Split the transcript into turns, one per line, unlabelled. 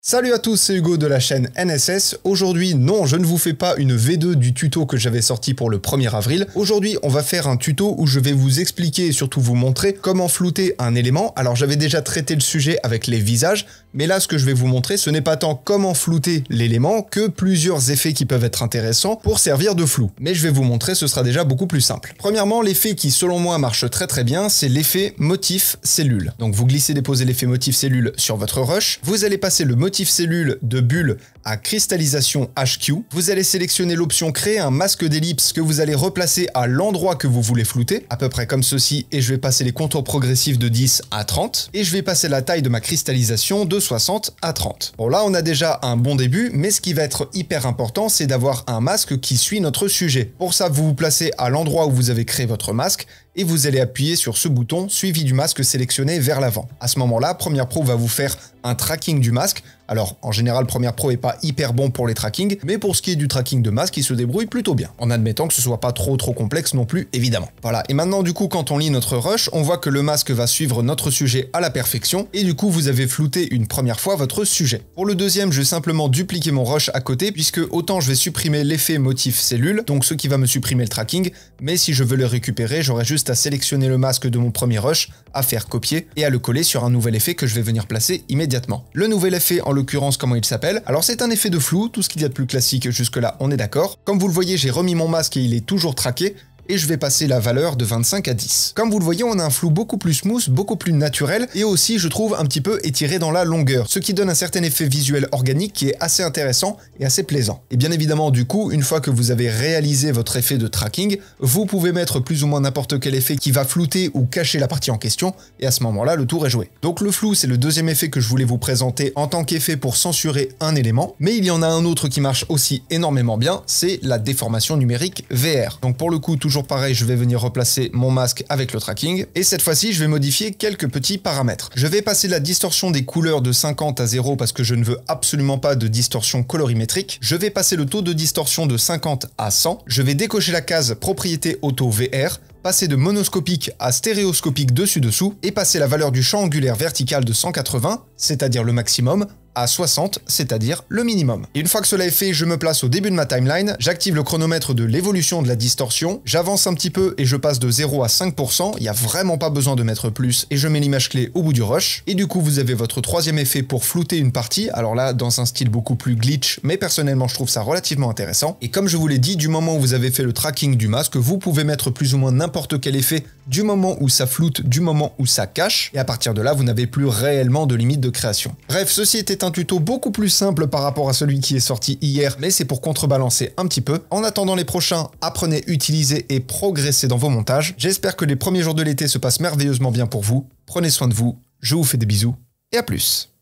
Salut à tous, c'est Hugo de la chaîne NSS. Aujourd'hui, non, je ne vous fais pas une V2 du tuto que j'avais sorti pour le 1er avril. Aujourd'hui, on va faire un tuto où je vais vous expliquer et surtout vous montrer comment flouter un élément. Alors, j'avais déjà traité le sujet avec les visages, mais là, ce que je vais vous montrer, ce n'est pas tant comment flouter l'élément que plusieurs effets qui peuvent être intéressants pour servir de flou. Mais je vais vous montrer, ce sera déjà beaucoup plus simple. Premièrement, l'effet qui, selon moi, marche très très bien, c'est l'effet motif cellule. Donc, vous glissez déposer l'effet motif cellule sur votre rush, vous allez passer le motif motif cellule de bulle à cristallisation HQ. Vous allez sélectionner l'option créer un masque d'ellipse que vous allez replacer à l'endroit que vous voulez flouter, à peu près comme ceci, et je vais passer les contours progressifs de 10 à 30, et je vais passer la taille de ma cristallisation de 60 à 30. Bon là, on a déjà un bon début, mais ce qui va être hyper important, c'est d'avoir un masque qui suit notre sujet. Pour ça, vous vous placez à l'endroit où vous avez créé votre masque, et vous allez appuyer sur ce bouton suivi du masque sélectionné vers l'avant. À ce moment-là, première Pro va vous faire un tracking du masque alors, en général, première Pro est pas hyper bon pour les trackings, mais pour ce qui est du tracking de masque, il se débrouille plutôt bien, en admettant que ce soit pas trop trop complexe non plus, évidemment. Voilà, et maintenant du coup, quand on lit notre rush, on voit que le masque va suivre notre sujet à la perfection, et du coup, vous avez flouté une première fois votre sujet. Pour le deuxième, je vais simplement dupliquer mon rush à côté, puisque autant je vais supprimer l'effet motif cellule, donc ce qui va me supprimer le tracking, mais si je veux le récupérer, j'aurai juste à sélectionner le masque de mon premier rush, à faire copier, et à le coller sur un nouvel effet que je vais venir placer immédiatement. Le nouvel effet, en l'occurrence comment il s'appelle. Alors c'est un effet de flou, tout ce qu'il y a de plus classique jusque-là, on est d'accord. Comme vous le voyez, j'ai remis mon masque et il est toujours traqué et je vais passer la valeur de 25 à 10. Comme vous le voyez, on a un flou beaucoup plus smooth, beaucoup plus naturel, et aussi, je trouve, un petit peu étiré dans la longueur, ce qui donne un certain effet visuel organique qui est assez intéressant et assez plaisant. Et bien évidemment, du coup, une fois que vous avez réalisé votre effet de tracking, vous pouvez mettre plus ou moins n'importe quel effet qui va flouter ou cacher la partie en question, et à ce moment-là, le tour est joué. Donc le flou, c'est le deuxième effet que je voulais vous présenter en tant qu'effet pour censurer un élément, mais il y en a un autre qui marche aussi énormément bien, c'est la déformation numérique VR. Donc pour le coup, toujours pareil, je vais venir replacer mon masque avec le tracking. Et cette fois-ci, je vais modifier quelques petits paramètres. Je vais passer la distorsion des couleurs de 50 à 0 parce que je ne veux absolument pas de distorsion colorimétrique. Je vais passer le taux de distorsion de 50 à 100. Je vais décocher la case propriété auto VR passer de monoscopique à stéréoscopique dessus-dessous et passer la valeur du champ angulaire vertical de 180, c'est-à-dire le maximum, 60, c'est-à-dire le minimum. Et une fois que cela est fait, je me place au début de ma timeline, j'active le chronomètre de l'évolution de la distorsion, j'avance un petit peu et je passe de 0 à 5%, il n'y a vraiment pas besoin de mettre plus, et je mets l'image clé au bout du rush, et du coup vous avez votre troisième effet pour flouter une partie, alors là dans un style beaucoup plus glitch, mais personnellement je trouve ça relativement intéressant, et comme je vous l'ai dit, du moment où vous avez fait le tracking du masque, vous pouvez mettre plus ou moins n'importe quel effet du moment où ça floute, du moment où ça cache, et à partir de là vous n'avez plus réellement de limite de création. Bref, ceci était un tuto beaucoup plus simple par rapport à celui qui est sorti hier, mais c'est pour contrebalancer un petit peu. En attendant les prochains, apprenez, utilisez et progressez dans vos montages. J'espère que les premiers jours de l'été se passent merveilleusement bien pour vous. Prenez soin de vous, je vous fais des bisous et à plus.